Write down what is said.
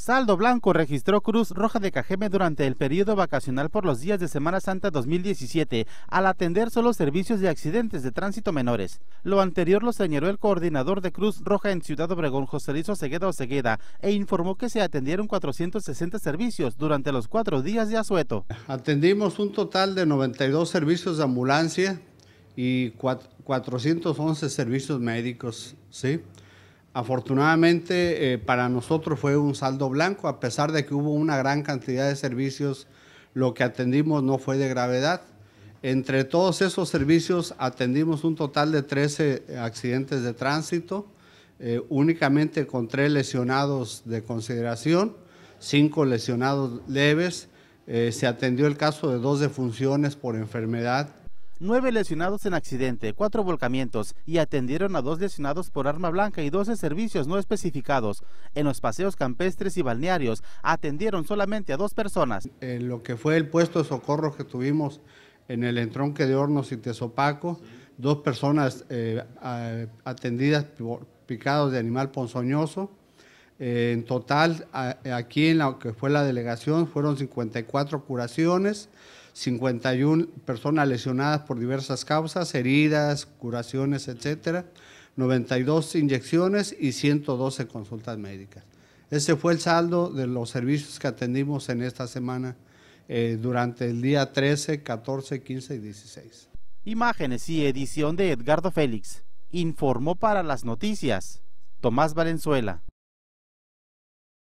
Saldo Blanco registró Cruz Roja de Cajeme durante el periodo vacacional por los días de Semana Santa 2017, al atender solo servicios de accidentes de tránsito menores. Lo anterior lo señaló el coordinador de Cruz Roja en Ciudad Obregón, José Luis Osegueda Osegueda, e informó que se atendieron 460 servicios durante los cuatro días de asueto. Atendimos un total de 92 servicios de ambulancia y 411 servicios médicos, ¿sí? Afortunadamente eh, para nosotros fue un saldo blanco, a pesar de que hubo una gran cantidad de servicios, lo que atendimos no fue de gravedad. Entre todos esos servicios atendimos un total de 13 eh, accidentes de tránsito, eh, únicamente con tres lesionados de consideración, cinco lesionados leves. se atendió el caso de dos defunciones por enfermedad nueve lesionados en accidente, cuatro volcamientos y atendieron a dos lesionados por arma blanca y 12 servicios no especificados. En los paseos campestres y balnearios atendieron solamente a dos personas. En lo que fue el puesto de socorro que tuvimos en el entronque de Hornos y Tesopaco, dos personas eh, atendidas por picados de animal ponzoñoso, eh, en total, aquí en lo que fue la delegación, fueron 54 curaciones, 51 personas lesionadas por diversas causas, heridas, curaciones, etcétera, 92 inyecciones y 112 consultas médicas. Ese fue el saldo de los servicios que atendimos en esta semana eh, durante el día 13, 14, 15 y 16. Imágenes y edición de Edgardo Félix. Informó para las noticias Tomás Valenzuela.